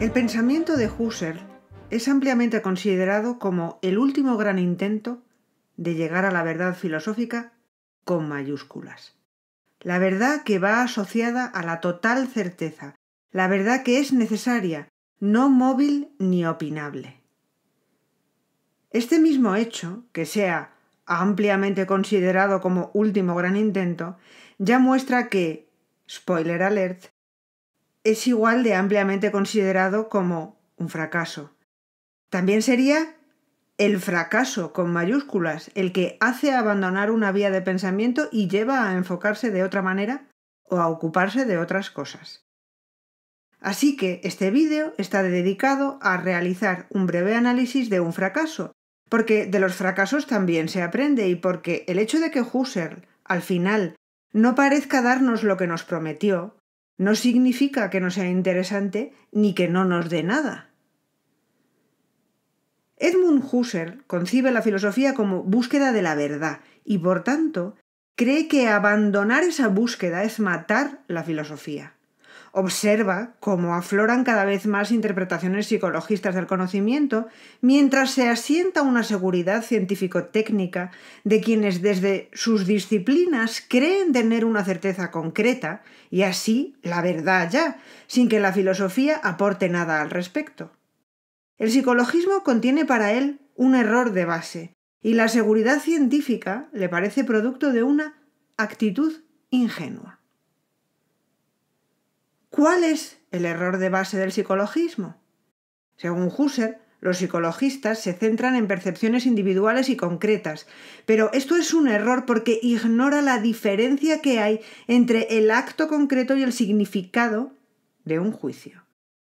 El pensamiento de Husserl es ampliamente considerado como el último gran intento de llegar a la verdad filosófica con mayúsculas. La verdad que va asociada a la total certeza, la verdad que es necesaria, no móvil ni opinable. Este mismo hecho, que sea ampliamente considerado como último gran intento, ya muestra que, spoiler alert, es igual de ampliamente considerado como un fracaso. También sería el fracaso con mayúsculas, el que hace abandonar una vía de pensamiento y lleva a enfocarse de otra manera o a ocuparse de otras cosas. Así que este vídeo está dedicado a realizar un breve análisis de un fracaso, porque de los fracasos también se aprende y porque el hecho de que Husserl, al final, no parezca darnos lo que nos prometió, no significa que no sea interesante ni que no nos dé nada. Edmund Husserl concibe la filosofía como búsqueda de la verdad y por tanto cree que abandonar esa búsqueda es matar la filosofía. Observa cómo afloran cada vez más interpretaciones psicologistas del conocimiento mientras se asienta una seguridad científico-técnica de quienes desde sus disciplinas creen tener una certeza concreta y así la verdad ya, sin que la filosofía aporte nada al respecto. El psicologismo contiene para él un error de base y la seguridad científica le parece producto de una actitud ingenua. ¿Cuál es el error de base del psicologismo? Según Husserl, los psicologistas se centran en percepciones individuales y concretas, pero esto es un error porque ignora la diferencia que hay entre el acto concreto y el significado de un juicio.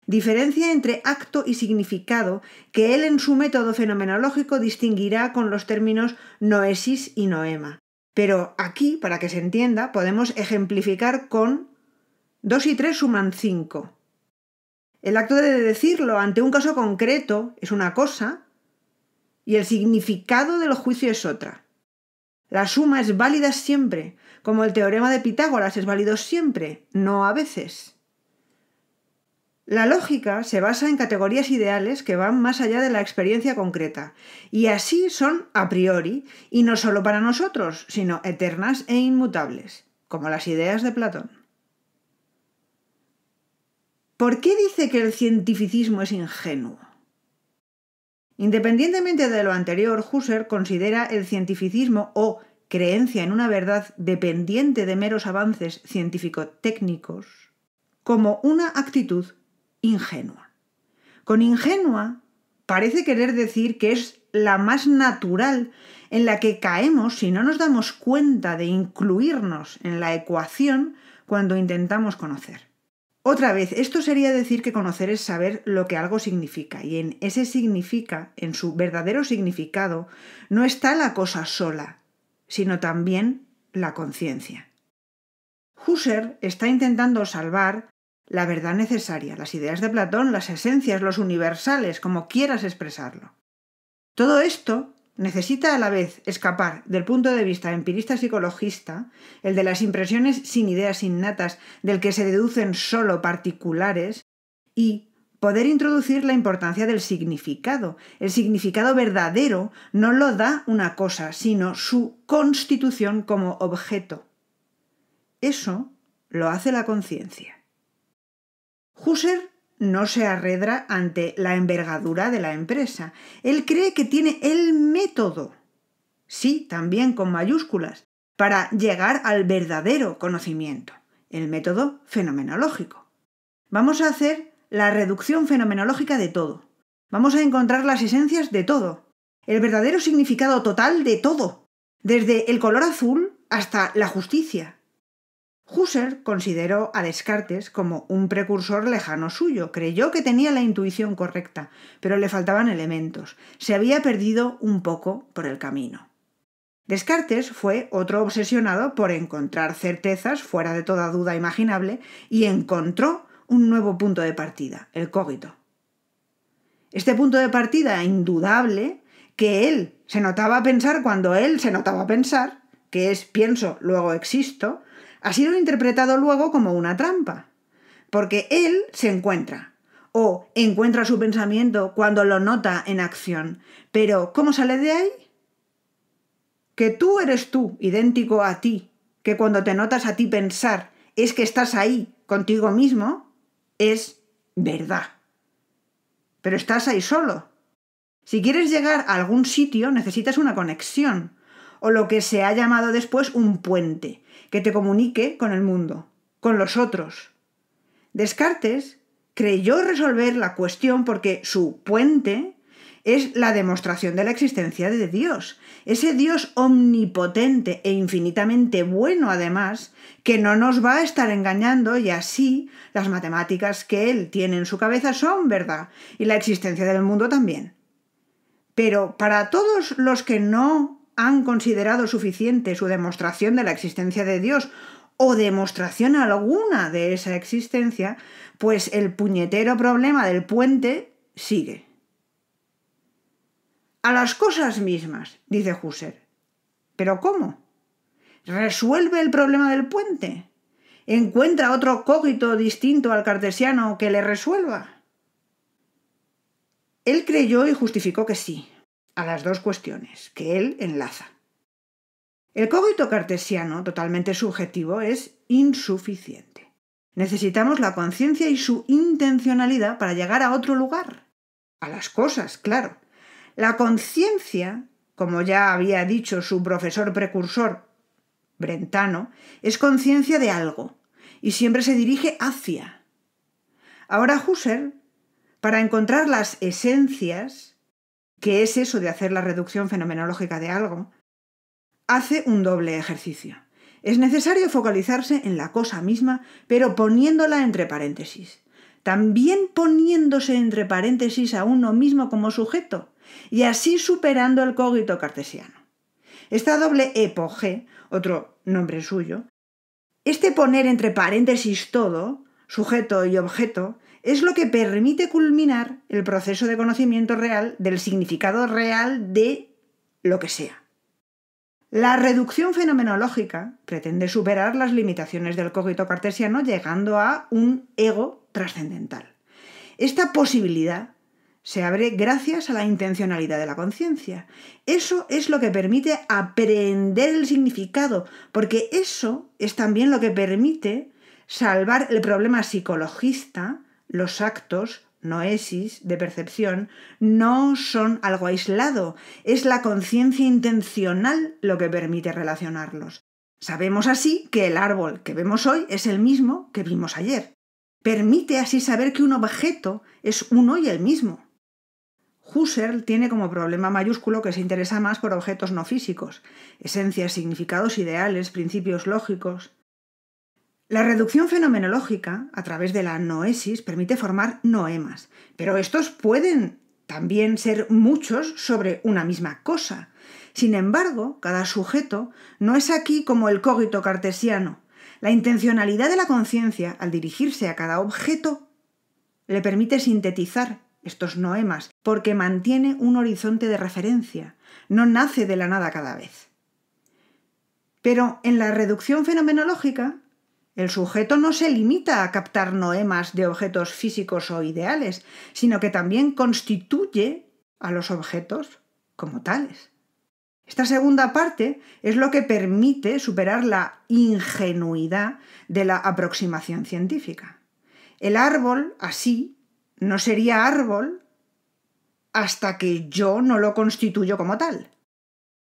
Diferencia entre acto y significado que él en su método fenomenológico distinguirá con los términos noesis y noema. Pero aquí, para que se entienda, podemos ejemplificar con Dos y tres suman cinco. El acto de decirlo ante un caso concreto es una cosa y el significado del juicio es otra. La suma es válida siempre, como el teorema de Pitágoras es válido siempre, no a veces. La lógica se basa en categorías ideales que van más allá de la experiencia concreta, y así son a priori, y no solo para nosotros, sino eternas e inmutables, como las ideas de Platón. ¿Por qué dice que el cientificismo es ingenuo? Independientemente de lo anterior, Husserl considera el cientificismo o creencia en una verdad dependiente de meros avances científico-técnicos como una actitud ingenua. Con ingenua parece querer decir que es la más natural en la que caemos si no nos damos cuenta de incluirnos en la ecuación cuando intentamos conocer. Otra vez, esto sería decir que conocer es saber lo que algo significa, y en ese significa, en su verdadero significado, no está la cosa sola, sino también la conciencia. Husserl está intentando salvar la verdad necesaria, las ideas de Platón, las esencias, los universales, como quieras expresarlo. Todo esto Necesita a la vez escapar del punto de vista empirista psicologista, el de las impresiones sin ideas innatas del que se deducen solo particulares, y poder introducir la importancia del significado. El significado verdadero no lo da una cosa, sino su constitución como objeto. Eso lo hace la conciencia. Husserl no se arredra ante la envergadura de la empresa. Él cree que tiene el método, sí, también con mayúsculas, para llegar al verdadero conocimiento, el método fenomenológico. Vamos a hacer la reducción fenomenológica de todo. Vamos a encontrar las esencias de todo, el verdadero significado total de todo, desde el color azul hasta la justicia, Husserl consideró a Descartes como un precursor lejano suyo, creyó que tenía la intuición correcta, pero le faltaban elementos, se había perdido un poco por el camino. Descartes fue otro obsesionado por encontrar certezas fuera de toda duda imaginable y encontró un nuevo punto de partida, el cógito. Este punto de partida indudable que él se notaba pensar cuando él se notaba pensar, que es pienso, luego existo, ha sido interpretado luego como una trampa, porque él se encuentra o encuentra su pensamiento cuando lo nota en acción. Pero ¿cómo sale de ahí? Que tú eres tú, idéntico a ti, que cuando te notas a ti pensar es que estás ahí contigo mismo, es verdad. Pero estás ahí solo. Si quieres llegar a algún sitio necesitas una conexión, o lo que se ha llamado después un puente, que te comunique con el mundo, con los otros. Descartes creyó resolver la cuestión porque su puente es la demostración de la existencia de Dios, ese Dios omnipotente e infinitamente bueno además, que no nos va a estar engañando y así las matemáticas que él tiene en su cabeza son verdad y la existencia del mundo también. Pero para todos los que no han considerado suficiente su demostración de la existencia de Dios o demostración alguna de esa existencia, pues el puñetero problema del puente sigue. A las cosas mismas, dice Husser. ¿Pero cómo? ¿Resuelve el problema del puente? ¿Encuentra otro cógito distinto al cartesiano que le resuelva? Él creyó y justificó que sí, a las dos cuestiones que él enlaza. El cogito cartesiano, totalmente subjetivo, es insuficiente. Necesitamos la conciencia y su intencionalidad para llegar a otro lugar, a las cosas, claro. La conciencia, como ya había dicho su profesor precursor, Brentano, es conciencia de algo y siempre se dirige hacia. Ahora Husserl, para encontrar las esencias, que es eso de hacer la reducción fenomenológica de algo, hace un doble ejercicio. Es necesario focalizarse en la cosa misma, pero poniéndola entre paréntesis. También poniéndose entre paréntesis a uno mismo como sujeto, y así superando el cógito cartesiano. Esta doble epoge, otro nombre suyo, este poner entre paréntesis todo, sujeto y objeto, es lo que permite culminar el proceso de conocimiento real del significado real de lo que sea. La reducción fenomenológica pretende superar las limitaciones del cogito cartesiano llegando a un ego trascendental. Esta posibilidad se abre gracias a la intencionalidad de la conciencia. Eso es lo que permite aprender el significado, porque eso es también lo que permite salvar el problema psicologista los actos, noesis, de percepción, no son algo aislado, es la conciencia intencional lo que permite relacionarlos. Sabemos así que el árbol que vemos hoy es el mismo que vimos ayer. Permite así saber que un objeto es uno y el mismo. Husserl tiene como problema mayúsculo que se interesa más por objetos no físicos, esencias, significados ideales, principios lógicos. La reducción fenomenológica, a través de la noesis, permite formar noemas, pero estos pueden también ser muchos sobre una misma cosa. Sin embargo, cada sujeto no es aquí como el cogito cartesiano. La intencionalidad de la conciencia, al dirigirse a cada objeto, le permite sintetizar estos noemas, porque mantiene un horizonte de referencia, no nace de la nada cada vez. Pero en la reducción fenomenológica, el sujeto no se limita a captar noemas de objetos físicos o ideales, sino que también constituye a los objetos como tales. Esta segunda parte es lo que permite superar la ingenuidad de la aproximación científica. El árbol, así, no sería árbol hasta que yo no lo constituyo como tal.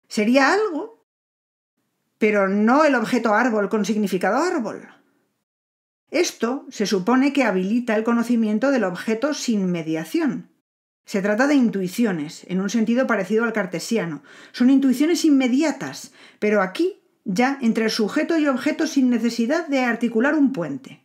Sería algo, pero no el objeto árbol con significado árbol. Esto se supone que habilita el conocimiento del objeto sin mediación. Se trata de intuiciones, en un sentido parecido al cartesiano. Son intuiciones inmediatas, pero aquí ya entre sujeto y objeto sin necesidad de articular un puente.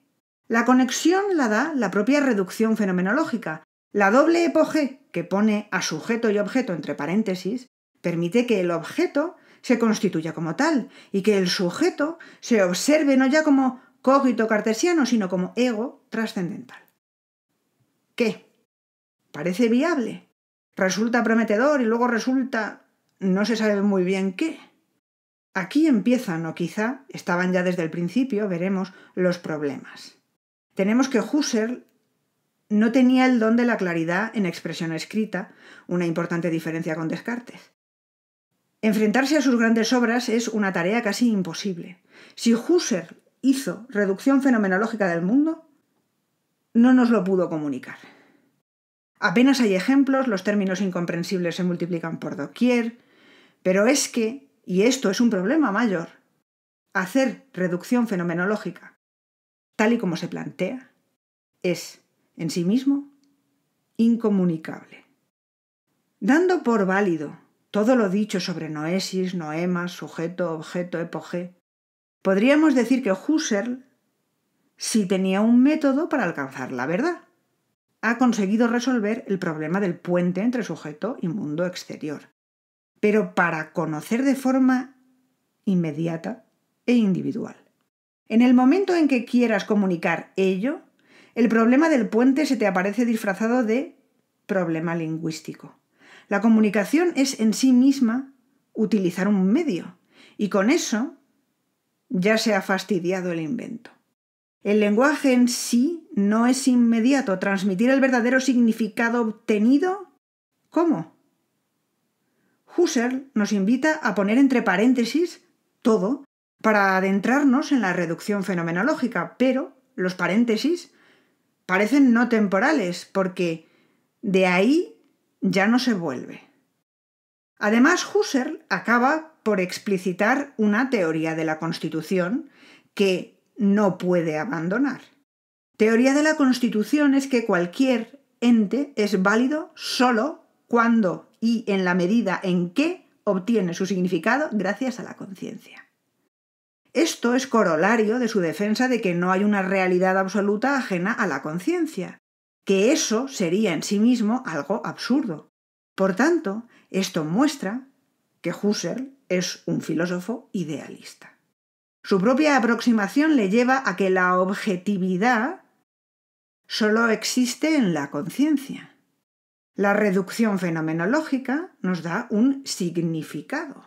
La conexión la da la propia reducción fenomenológica. La doble epoge, que pone a sujeto y objeto entre paréntesis, permite que el objeto se constituya como tal y que el sujeto se observe no ya como Cógito cartesiano, sino como ego trascendental. ¿Qué? Parece viable, resulta prometedor y luego resulta no se sabe muy bien qué. Aquí empiezan, o quizá estaban ya desde el principio, veremos, los problemas. Tenemos que Husserl no tenía el don de la claridad en expresión escrita, una importante diferencia con Descartes. Enfrentarse a sus grandes obras es una tarea casi imposible. Si Husserl hizo reducción fenomenológica del mundo, no nos lo pudo comunicar. Apenas hay ejemplos, los términos incomprensibles se multiplican por doquier, pero es que, y esto es un problema mayor, hacer reducción fenomenológica tal y como se plantea es, en sí mismo, incomunicable. Dando por válido todo lo dicho sobre noesis, noema, sujeto, objeto, epoge, Podríamos decir que Husserl sí tenía un método para alcanzar la verdad. Ha conseguido resolver el problema del puente entre sujeto y mundo exterior. Pero para conocer de forma inmediata e individual. En el momento en que quieras comunicar ello, el problema del puente se te aparece disfrazado de problema lingüístico. La comunicación es en sí misma utilizar un medio y con eso ya se ha fastidiado el invento. El lenguaje en sí no es inmediato. Transmitir el verdadero significado obtenido, ¿cómo? Husserl nos invita a poner entre paréntesis todo para adentrarnos en la reducción fenomenológica, pero los paréntesis parecen no temporales porque de ahí ya no se vuelve. Además, Husserl acaba por explicitar una teoría de la Constitución que no puede abandonar. Teoría de la Constitución es que cualquier ente es válido sólo cuando y en la medida en que obtiene su significado gracias a la conciencia. Esto es corolario de su defensa de que no hay una realidad absoluta ajena a la conciencia, que eso sería en sí mismo algo absurdo. Por tanto, esto muestra que Husserl es un filósofo idealista. Su propia aproximación le lleva a que la objetividad solo existe en la conciencia. La reducción fenomenológica nos da un significado.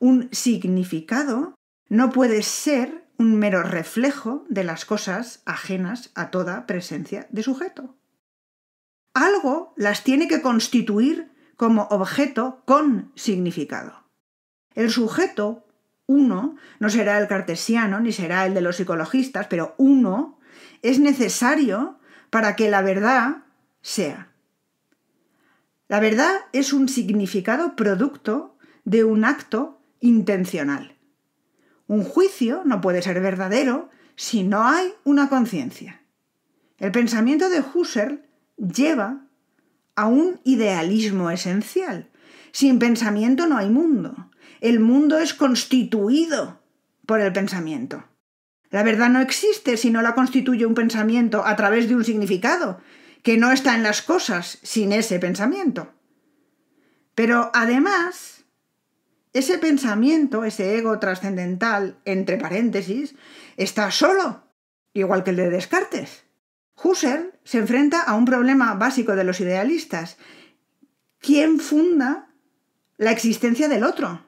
Un significado no puede ser un mero reflejo de las cosas ajenas a toda presencia de sujeto. Algo las tiene que constituir como objeto con significado. El sujeto, uno, no será el cartesiano ni será el de los psicologistas, pero uno es necesario para que la verdad sea. La verdad es un significado producto de un acto intencional. Un juicio no puede ser verdadero si no hay una conciencia. El pensamiento de Husserl lleva a un idealismo esencial. Sin pensamiento no hay mundo. El mundo es constituido por el pensamiento. La verdad no existe si no la constituye un pensamiento a través de un significado, que no está en las cosas sin ese pensamiento. Pero además, ese pensamiento, ese ego trascendental, entre paréntesis, está solo, igual que el de Descartes. Husserl se enfrenta a un problema básico de los idealistas. ¿Quién funda la existencia del otro?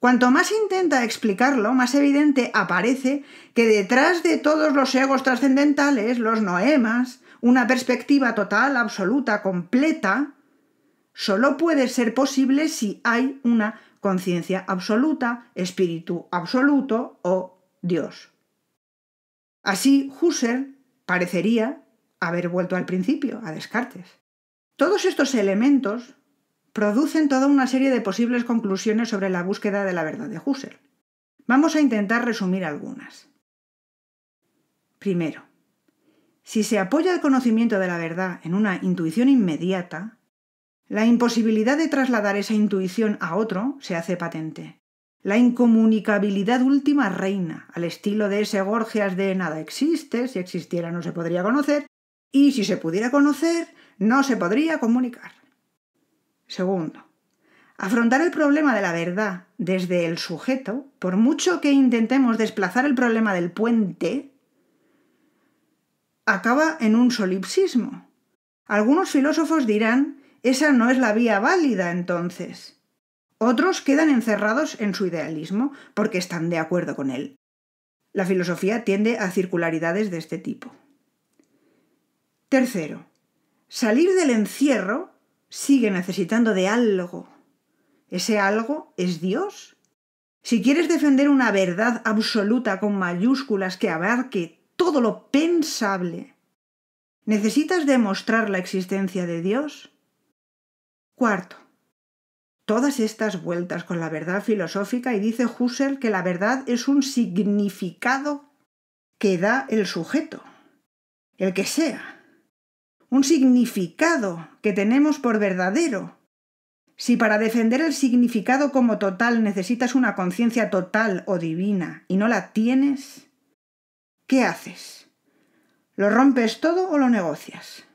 Cuanto más intenta explicarlo, más evidente aparece que detrás de todos los egos trascendentales, los noemas, una perspectiva total, absoluta, completa, solo puede ser posible si hay una conciencia absoluta, espíritu absoluto o Dios. Así, Husserl Parecería haber vuelto al principio, a Descartes. Todos estos elementos producen toda una serie de posibles conclusiones sobre la búsqueda de la verdad de Husserl. Vamos a intentar resumir algunas. Primero, si se apoya el conocimiento de la verdad en una intuición inmediata, la imposibilidad de trasladar esa intuición a otro se hace patente. La incomunicabilidad última reina, al estilo de ese Gorgias de nada existe, si existiera no se podría conocer, y si se pudiera conocer, no se podría comunicar. Segundo, afrontar el problema de la verdad desde el sujeto, por mucho que intentemos desplazar el problema del puente, acaba en un solipsismo. Algunos filósofos dirán, esa no es la vía válida entonces. Otros quedan encerrados en su idealismo porque están de acuerdo con él. La filosofía tiende a circularidades de este tipo. Tercero, salir del encierro sigue necesitando de algo. ¿Ese algo es Dios? Si quieres defender una verdad absoluta con mayúsculas que abarque todo lo pensable, ¿necesitas demostrar la existencia de Dios? Cuarto, todas estas vueltas con la verdad filosófica y dice Husserl que la verdad es un significado que da el sujeto, el que sea, un significado que tenemos por verdadero. Si para defender el significado como total necesitas una conciencia total o divina y no la tienes, ¿qué haces? ¿Lo rompes todo o lo negocias?